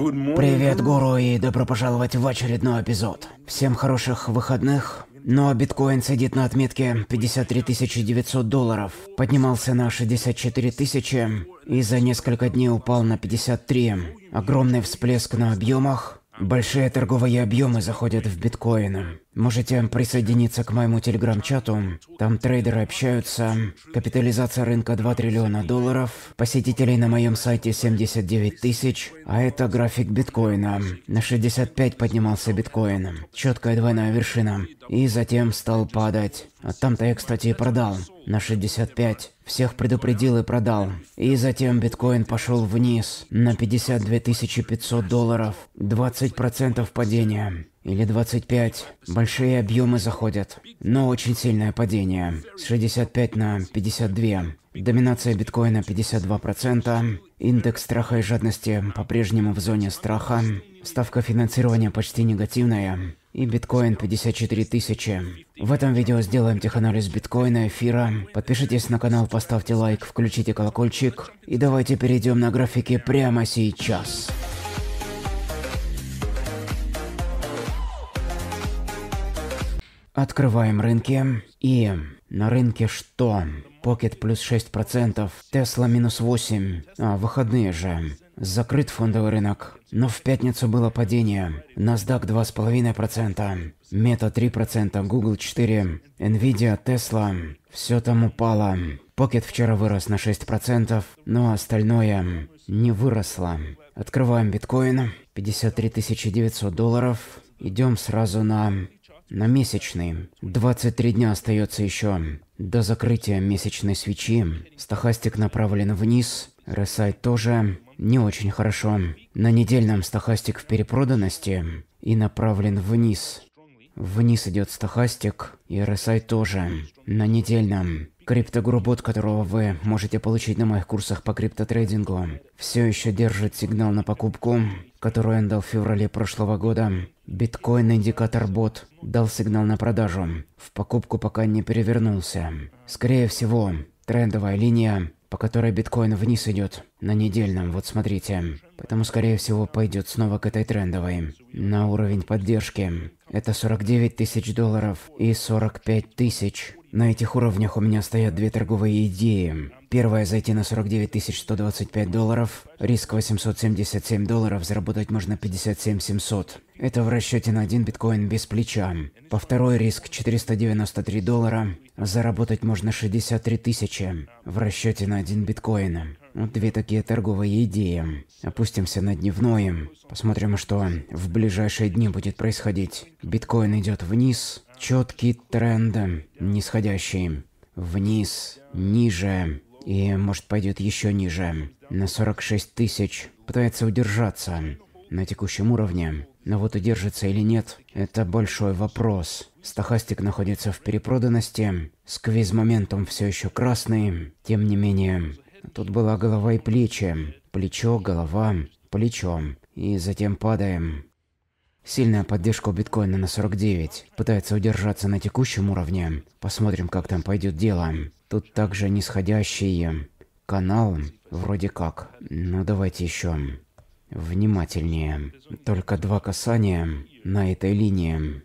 Привет, гуру, и добро пожаловать в очередной эпизод. Всем хороших выходных. Но биткоин сидит на отметке 53 900 долларов, поднимался на 64 тысячи и за несколько дней упал на 53. Огромный всплеск на объемах, большие торговые объемы заходят в биткоины. Можете присоединиться к моему телеграм-чату. Там трейдеры общаются. Капитализация рынка 2 триллиона долларов. Посетителей на моем сайте 79 тысяч. А это график биткоина. На 65 поднимался биткоин. Четкая двойная вершина. И затем стал падать. А там-то я, кстати, и продал. На 65. Всех предупредил и продал. И затем биткоин пошел вниз. На 52 500 долларов. 20% падения или 25. Большие объемы заходят, но очень сильное падение. С 65 на 52. Доминация биткоина 52%. Индекс страха и жадности по-прежнему в зоне страха. Ставка финансирования почти негативная. И биткоин 54 тысячи. В этом видео сделаем теханализ биткоина, эфира. Подпишитесь на канал, поставьте лайк, включите колокольчик. И давайте перейдем на графики прямо сейчас. Открываем рынки. И на рынке что? Pocket плюс 6%, Tesla минус 8%, а выходные же. Закрыт фондовый рынок. Но в пятницу было падение. NASDAQ 2,5%, Meta 3%, Google 4%, Nvidia, Tesla. Все там упало. Pocket вчера вырос на 6%, но остальное не выросло. Открываем биткоин. 53 900 долларов. Идем сразу на на месячный. 23 дня остается еще до закрытия месячной свечи. Стахастик направлен вниз, Ресай тоже не очень хорошо. На недельном стахастик в перепроданности и направлен вниз. Вниз идет стахастик, и РСИ тоже. На недельном. Криптогурубот, которого вы можете получить на моих курсах по криптотрейдингу, все еще держит сигнал на покупку которую он дал в феврале прошлого года, биткоин-индикатор бот дал сигнал на продажу. В покупку пока не перевернулся. Скорее всего, трендовая линия, по которой биткоин вниз идет на недельном, вот смотрите. Поэтому, скорее всего, пойдет снова к этой трендовой. На уровень поддержки. Это 49 тысяч долларов и 45 тысяч. На этих уровнях у меня стоят две торговые идеи. Первое – зайти на 49 125 долларов. Риск 877 долларов, заработать можно 57 700. Это в расчете на один биткоин без плеча. По второй риск 493 доллара, заработать можно 63 тысячи в расчете на один биткоин. Вот две такие торговые идеи. Опустимся на дневное. Посмотрим, что в ближайшие дни будет происходить. Биткоин идет вниз. Четкий тренд нисходящий. Вниз, ниже, и, может, пойдет еще ниже, на 46 тысяч. Пытается удержаться на текущем уровне, но вот удержится или нет, это большой вопрос. Стохастик находится в перепроданности, сквиз моментом все еще красный, тем не менее. Тут была голова и плечи, плечо, голова, плечо, и затем падаем. Сильная поддержка у биткоина на 49. Пытается удержаться на текущем уровне. Посмотрим, как там пойдет дело. Тут также нисходящий канал, вроде как. Но ну, давайте еще внимательнее. Только два касания на этой линии.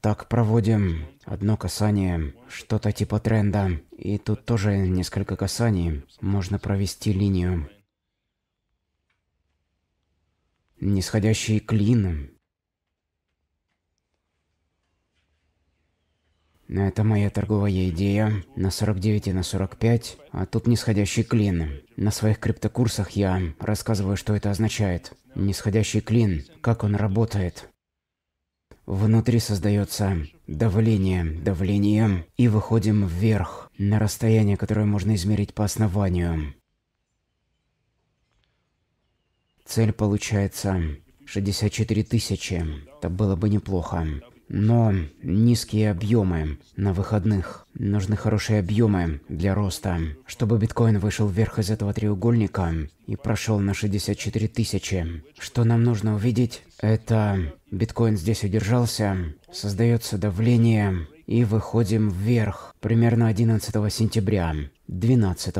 Так проводим одно касание, что-то типа тренда. И тут тоже несколько касаний. Можно провести линию. Нисходящий клин Это моя торговая идея. На 49 и на 45. А тут нисходящий клин. На своих криптокурсах я рассказываю, что это означает. Нисходящий клин. Как он работает. Внутри создается давление, давление, и выходим вверх, на расстояние, которое можно измерить по основанию. Цель получается 64 тысячи. Это было бы неплохо но низкие объемы на выходных. Нужны хорошие объемы для роста, чтобы биткоин вышел вверх из этого треугольника и прошел на 64 тысячи. Что нам нужно увидеть, это биткоин здесь удержался, создается давление и выходим вверх примерно 11 сентября, 12,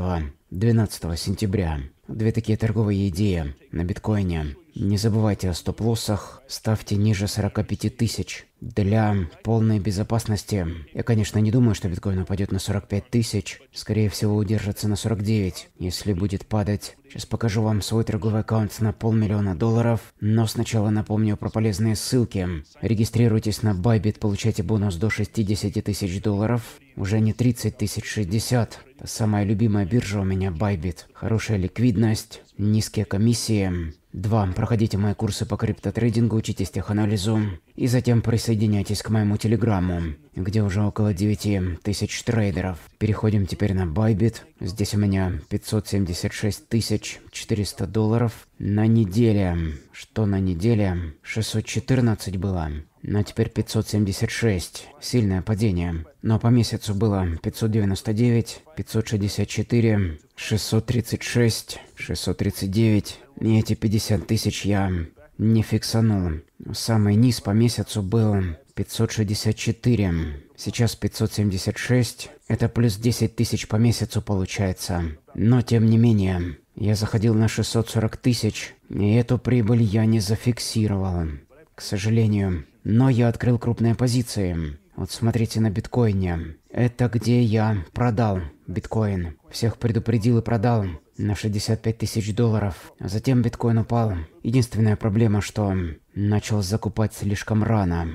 12 сентября. Две такие торговые идеи на биткоине. Не забывайте о стоп-лоссах, ставьте ниже 45 тысяч. Для полной безопасности, я, конечно, не думаю, что биткоин упадет на 45 тысяч. Скорее всего, удержится на 49, если будет падать. Сейчас покажу вам свой торговый аккаунт на полмиллиона долларов, но сначала напомню про полезные ссылки. Регистрируйтесь на Bybit, получайте бонус до 60 тысяч долларов. Уже не 30 тысяч, 60. Та самая любимая биржа у меня Bybit. Хорошая ликвидность, низкие комиссии. 2. Проходите мои курсы по криптотрейдингу, учитесь теханализу и затем присоединяйтесь к моему телеграмму, где уже около 9 тысяч трейдеров. Переходим теперь на Bybit. Здесь у меня 576 тысяч 400 долларов на неделе. Что на неделе? 614 было а теперь 576. Сильное падение. Но по месяцу было 599, 564, 636, 639. И эти 50 тысяч я не фиксанул. Самый низ по месяцу был 564. Сейчас 576. Это плюс 10 тысяч по месяцу получается. Но тем не менее, я заходил на 640 тысяч, и эту прибыль я не зафиксировал. К сожалению, но я открыл крупные позиции. Вот смотрите на биткоине. Это где я продал биткоин. Всех предупредил и продал на 65 тысяч долларов. затем биткоин упал. Единственная проблема, что начал закупать слишком рано.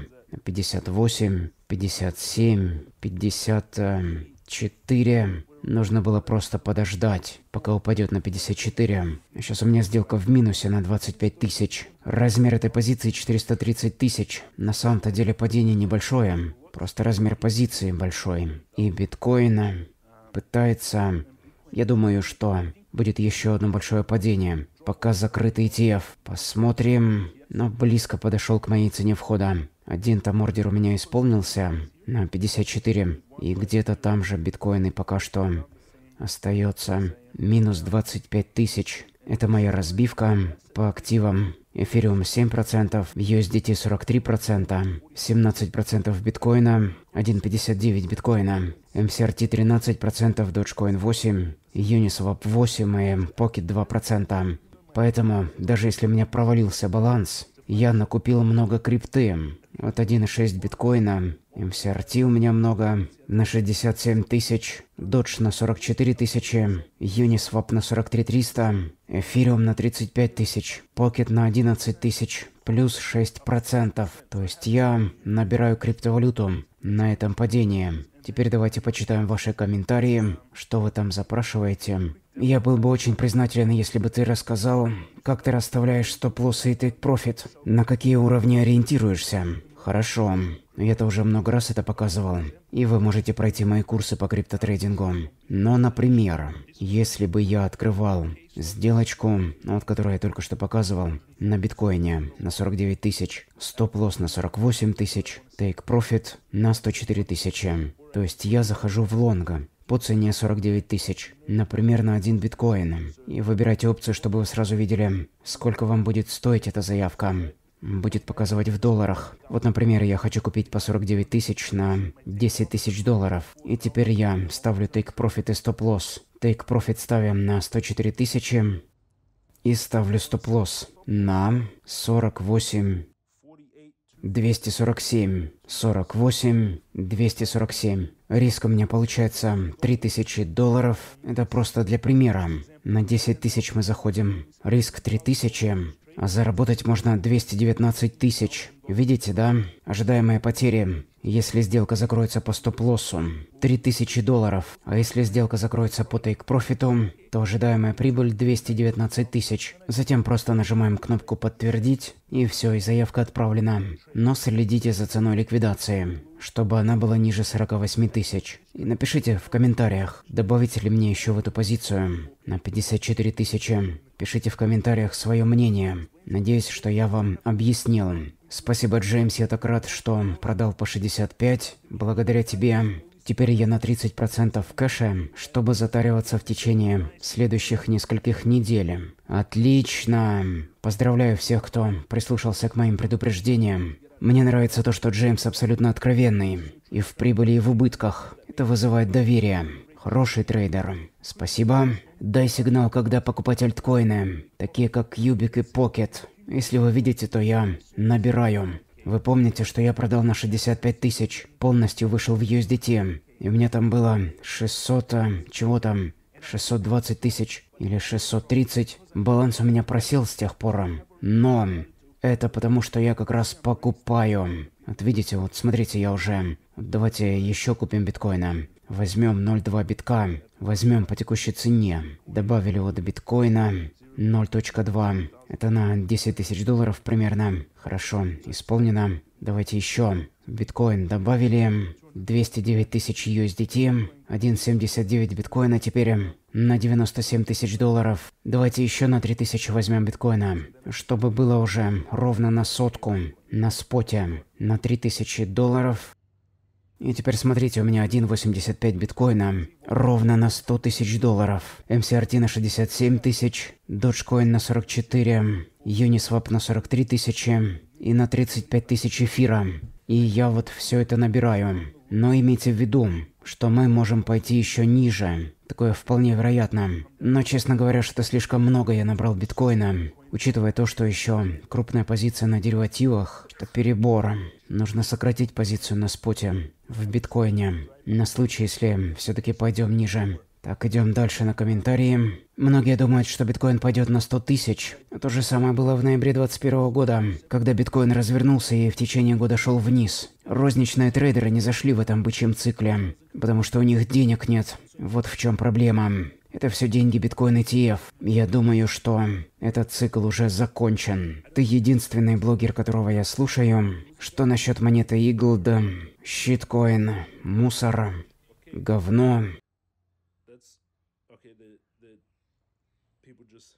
58, 57, 54. Нужно было просто подождать, пока упадет на 54. Сейчас у меня сделка в минусе на 25 тысяч. Размер этой позиции 430 тысяч. На самом-то деле падение небольшое. Просто размер позиции большой. И биткоина пытается... Я думаю, что будет еще одно большое падение. Пока закрытый ETF. Посмотрим. Но близко подошел к моей цене входа. Один там ордер у меня исполнился на 54, и где-то там же биткоины пока что остается минус 25 тысяч. Это моя разбивка по активам. Эфириум 7%, USDT 43%, 17% биткоина, 1.59 биткоина, MCRT 13%, Dogecoin 8%, Uniswap 8% и Pocket 2%. Поэтому, даже если у меня провалился баланс, я накупил много крипты. Вот 1,6 биткоина, MCRT у меня много, на 67 тысяч, Dodge на 44 тысячи, Uniswap на 43 300, Эфириум на 35 тысяч, Покет на 11 тысяч, плюс 6%. То есть я набираю криптовалюту на этом падении. Теперь давайте почитаем ваши комментарии, что вы там запрашиваете, я был бы очень признателен, если бы ты рассказал, как ты расставляешь стоп-лоссы и тейк-профит, на какие уровни ориентируешься. Хорошо. Я-то уже много раз это показывал. И вы можете пройти мои курсы по криптотрейдингу. Но, например, если бы я открывал сделочку, ну, вот которую я только что показывал, на биткоине на 49 тысяч, стоп-лосс на 48 тысяч, тейк-профит на 104 тысячи. То есть я захожу в лонга по цене 49 тысяч, например, на один биткоин. И выбирайте опцию, чтобы вы сразу видели, сколько вам будет стоить эта заявка. Будет показывать в долларах. Вот, например, я хочу купить по 49 тысяч на 10 тысяч долларов. И теперь я ставлю take profit и stop loss. Take profit ставим на 104 тысячи. И ставлю stop loss на 48 247, 48, 247. Риск у меня получается 3000 долларов. Это просто для примера. На 10 тысяч мы заходим. Риск 3000. А заработать можно 219 тысяч. Видите, да? Ожидаемые потери, если сделка закроется по стоп-лоссу, 3000 долларов. А если сделка закроется по тейк-профиту, то ожидаемая прибыль 219 тысяч. Затем просто нажимаем кнопку «Подтвердить» и все, и заявка отправлена. Но следите за ценой ликвидации, чтобы она была ниже 48 тысяч. И напишите в комментариях, добавите ли мне еще в эту позицию на 54 тысячи. Пишите в комментариях свое мнение. Надеюсь, что я вам объяснил. Спасибо, Джеймс, я так рад, что продал по 65. Благодаря тебе Теперь я на 30% кэше, чтобы затариваться в течение следующих нескольких недель. Отлично! Поздравляю всех, кто прислушался к моим предупреждениям. Мне нравится то, что Джеймс абсолютно откровенный. И в прибыли, и в убытках. Это вызывает доверие. Хороший трейдер. Спасибо. Дай сигнал, когда покупать альткоины, такие как Юбик и Покет. Если вы видите, то я набираю. Вы помните, что я продал на 65 тысяч, полностью вышел в USDT, и у меня там было 600, э, чего там, 620 тысяч или 630. Баланс у меня просел с тех пор, но это потому, что я как раз покупаю. Вот видите, вот смотрите, я уже... Давайте еще купим биткоина. Возьмем 0,2 битка, возьмем по текущей цене. Добавили его до биткоина. 0.2. Это на 10 тысяч долларов примерно. Хорошо, исполнено. Давайте еще. Биткоин добавили. 209 тысяч USDT. 1,79 биткоина теперь. На 97 тысяч долларов. Давайте еще на 3000 возьмем биткоина. Чтобы было уже ровно на сотку. На споте. На 3000 долларов. И теперь смотрите, у меня 1,85 биткоина, ровно на 100 тысяч долларов. MCRT на 67 тысяч, Dogecoin на 44, Uniswap на 43 тысячи и на 35 тысяч эфира. И я вот все это набираю. Но имейте в виду, что мы можем пойти еще ниже. Такое вполне вероятно. Но, честно говоря, что слишком много я набрал биткоина. Учитывая то, что еще крупная позиция на деривативах, что перебор. Нужно сократить позицию на споте в биткоине. На случай, если все-таки пойдем ниже. Так, идем дальше на комментарии. Многие думают, что биткоин пойдет на 100 тысяч. То же самое было в ноябре 2021 года, когда биткоин развернулся и в течение года шел вниз. Розничные трейдеры не зашли в этом бычьем цикле, потому что у них денег нет. Вот в чем проблема. Это все деньги биткоин ETF. Я думаю, что этот цикл уже закончен. Ты единственный блогер, которого я слушаю. Что насчет монеты Иглд, щиткоин, мусор, говно? people just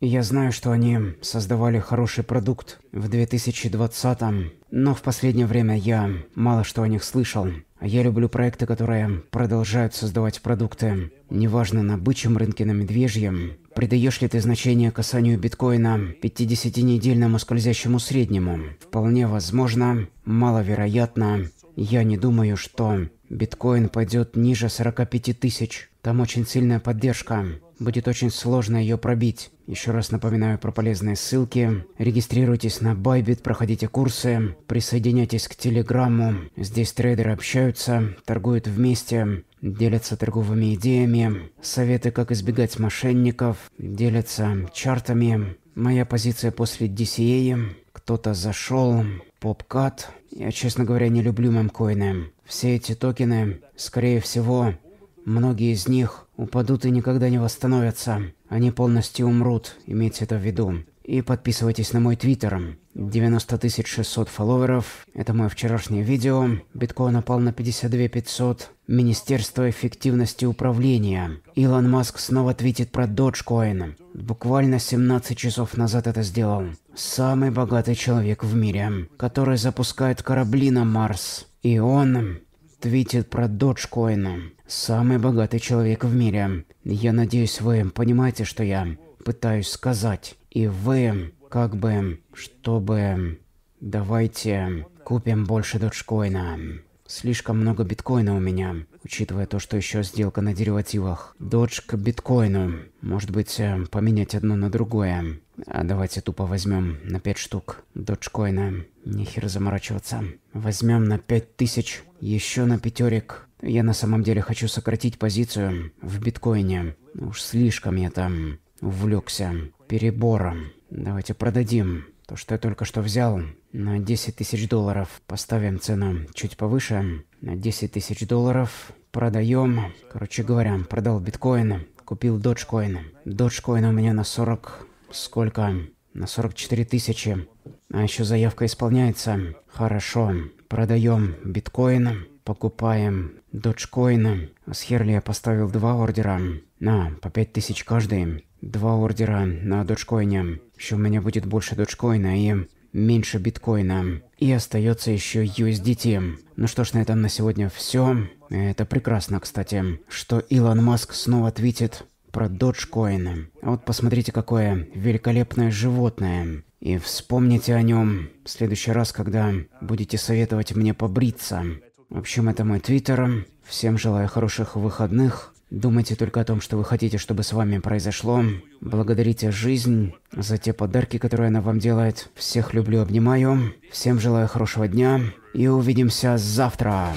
я знаю, что они создавали хороший продукт в 2020-м, но в последнее время я мало что о них слышал. Я люблю проекты, которые продолжают создавать продукты, неважно на бычьем рынке, на медвежьем. Придаешь ли ты значение касанию биткоина 50-недельному скользящему среднему? Вполне возможно, маловероятно. Я не думаю, что биткоин пойдет ниже 45 тысяч. Там очень сильная поддержка. Будет очень сложно ее пробить. Еще раз напоминаю про полезные ссылки. Регистрируйтесь на Bybit, проходите курсы, присоединяйтесь к Телеграмму. Здесь трейдеры общаются, торгуют вместе, делятся торговыми идеями, советы, как избегать мошенников, делятся чартами. Моя позиция после DCA. Кто-то зашел. Попкат. Я, честно говоря, не люблю мемкоины. Все эти токены, скорее всего, Многие из них упадут и никогда не восстановятся. Они полностью умрут, имейте это в виду. И подписывайтесь на мой твиттер. 90 600 фолловеров. Это мое вчерашнее видео. Биткоин упал на 52 500. Министерство эффективности управления. Илон Маск снова твитит про Dogecoin. Буквально 17 часов назад это сделал. Самый богатый человек в мире, который запускает корабли на Марс. И он твитит про Dogecoin. Самый богатый человек в мире. Я надеюсь, вы понимаете, что я пытаюсь сказать. И вы, как бы, чтобы... Давайте купим больше доджкоина. Слишком много биткоина у меня, учитывая то, что еще сделка на деривативах. Додж к биткоину. Может быть, э, поменять одно на другое. А давайте тупо возьмем на 5 штук доджкоина. Нехер заморачиваться. Возьмем на 5000 еще на пятерик. Я на самом деле хочу сократить позицию в биткоине. Уж слишком я там увлекся перебором. Давайте продадим то, что я только что взял, на 10 тысяч долларов. Поставим цену чуть повыше. На 10 тысяч долларов продаем. Короче говоря, продал биткоин, купил доджкоин. Доджкоин у меня на 40... Сколько? На 44 тысячи. А еще заявка исполняется. Хорошо. Продаем биткоин, покупаем доджкоин. С Херли я поставил два ордера. На, по 5000 каждый. Два ордера на доджкоине. Еще у меня будет больше доджкоина и меньше биткоина. И остается еще USDT. Ну что ж, на этом на сегодня все. Это прекрасно, кстати, что Илон Маск снова твитит про Dogecoin. А вот посмотрите, какое великолепное животное. И вспомните о нем в следующий раз, когда будете советовать мне побриться. В общем, это мой твиттер. Всем желаю хороших выходных. Думайте только о том, что вы хотите, чтобы с вами произошло. Благодарите жизнь за те подарки, которые она вам делает. Всех люблю, обнимаю. Всем желаю хорошего дня. И увидимся завтра.